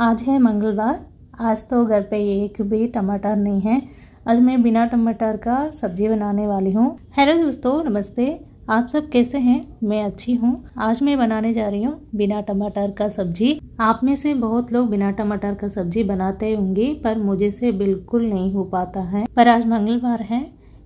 आज है मंगलवार आज तो घर पे एक भी टमाटर नहीं है आज मैं बिना टमाटर का सब्जी बनाने वाली हूँ हेलो दोस्तों नमस्ते आप सब कैसे हैं मैं अच्छी हूँ आज मैं बनाने जा रही हूँ बिना टमाटर का सब्जी आप में से बहुत लोग बिना टमाटर का सब्जी बनाते होंगे पर मुझे से बिल्कुल नहीं हो पाता है पर आज मंगलवार है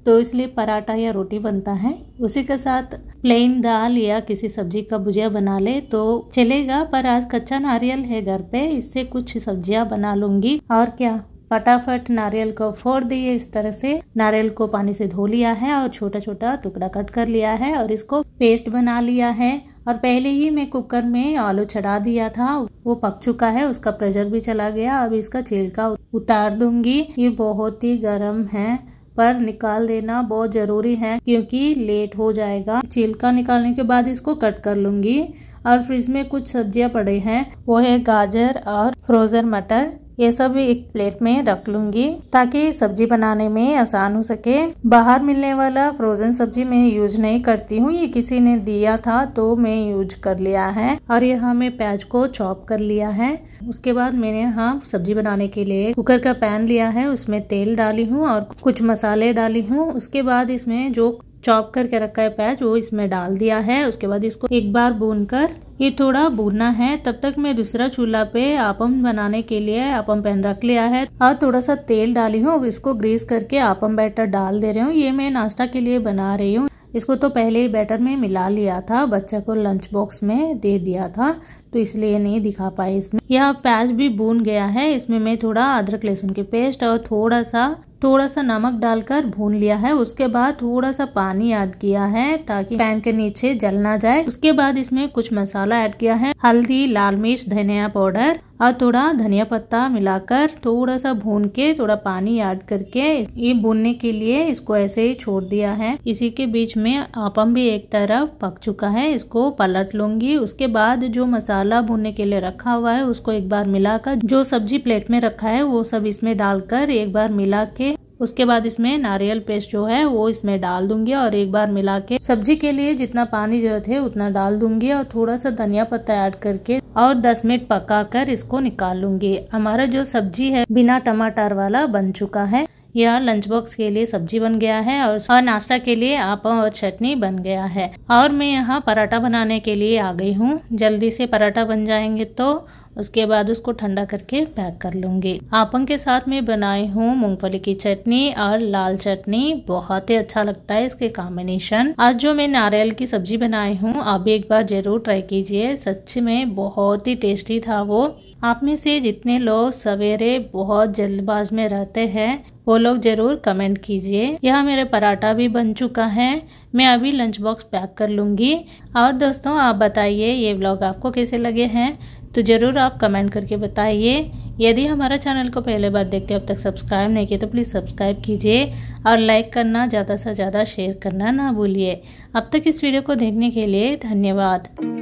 तो इसलिए पराठा या रोटी बनता है उसी के साथ प्लेन दाल या किसी सब्जी का भुजिया बना ले तो चलेगा पर आज कच्चा नारियल है घर पे इससे कुछ सब्जियां बना लूंगी और क्या फटाफट नारियल को फोड़ दिए इस तरह से नारियल को पानी से धो लिया है और छोटा छोटा टुकड़ा कट कर लिया है और इसको पेस्ट बना लिया है और पहले ही मैं कुकर में आलू चढ़ा दिया था वो पक चुका है उसका प्रेशर भी चला गया अब इसका छिलका उतार दूंगी ये बहुत ही गर्म है पर निकाल देना बहुत जरूरी है क्योंकि लेट हो जाएगा छिलका निकालने के बाद इसको कट कर लूंगी और फ्रिज में कुछ सब्जियां पड़े हैं वो है गाजर और फ्रोजन मटर ये सब एक प्लेट में रख लूंगी ताकि सब्जी बनाने में आसान हो सके बाहर मिलने वाला फ्रोजन सब्जी मैं यूज नहीं करती हूँ ये किसी ने दिया था तो मैं यूज कर लिया है और यहाँ मैं प्याज को चॉप कर लिया है उसके बाद मैंने यहाँ सब्जी बनाने के लिए कुकर का पैन लिया है उसमें तेल डाली हूँ और कुछ मसाले डाली हूँ उसके बाद इसमें जो चॉप करके रखा है प्याज वो इसमें डाल दिया है उसके बाद इसको एक बार भून कर ये थोड़ा भूनना है तब तक मैं दूसरा चूल्हा पे आपम बनाने के लिए आपम पैन रख लिया है और थोड़ा सा तेल डाली हूँ इसको ग्रीस करके आपम बैटर डाल दे रही हूँ ये मैं नाश्ता के लिए बना रही हूँ इसको तो पहले ही बैटर में मिला लिया था बच्चा को लंच बॉक्स में दे दिया था तो इसलिए नहीं दिखा पाए इसमें यह प्याज भी भून गया है इसमें मैं थोड़ा अदरक लहसुन के पेस्ट और थोड़ा सा थोड़ा सा नमक डालकर भून लिया है उसके बाद थोड़ा सा पानी ऐड किया है ताकि पैन के नीचे जल ना जाए उसके बाद इसमें कुछ मसाला ऐड किया है हल्दी लाल मिर्च धनिया पाउडर और थोड़ा धनिया पत्ता मिलाकर थोड़ा सा भून के थोड़ा पानी ऐड करके ये भूनने के लिए इसको ऐसे ही छोड़ दिया है इसी के बीच में आपम भी एक तरफ पक चुका है इसको पलट लूंगी उसके बाद जो मसाला मसाला भुनने के लिए रखा हुआ है उसको एक बार मिलाकर जो सब्जी प्लेट में रखा है वो सब इसमें डालकर एक बार मिला के उसके बाद इसमें नारियल पेस्ट जो है वो इसमें डाल दूंगी और एक बार मिला के सब्जी के लिए जितना पानी जरूरत है उतना डाल दूंगी और थोड़ा सा धनिया पत्ता ऐड करके और 10 मिनट पकाकर इसको निकाल लूंगी हमारा जो सब्जी है बिना टमाटर वाला बन चुका है यह लंच बॉक्स के लिए सब्जी बन गया है और नाश्ता के लिए आप और चटनी बन गया है और मैं यहाँ पराठा बनाने के लिए आ गई हूँ जल्दी से पराठा बन जाएंगे तो उसके बाद उसको ठंडा करके पैक कर लूंगी आपन के साथ में बनाई हूँ मूंगफली की चटनी और लाल चटनी बहुत ही अच्छा लगता है इसके कॉम्बिनेशन आज जो मैं नारियल की सब्जी बनाई हूँ आप भी एक बार जरूर ट्राई कीजिए सच में बहुत ही टेस्टी था वो आप में से जितने लोग सवेरे बहुत जल्दबाज में रहते हैं वो लोग जरूर कमेंट कीजिए यह मेरा पराठा भी बन चुका है मैं अभी लंच बॉक्स पैक कर लूंगी और दोस्तों आप बताइए ये ब्लॉग आपको कैसे लगे हैं तो ज़रूर आप कमेंट करके बताइए यदि हमारा चैनल को पहले बार देखते अब तक सब्सक्राइब नहीं किया तो प्लीज़ सब्सक्राइब कीजिए और लाइक करना ज़्यादा से ज़्यादा शेयर करना ना भूलिए अब तक इस वीडियो को देखने के लिए धन्यवाद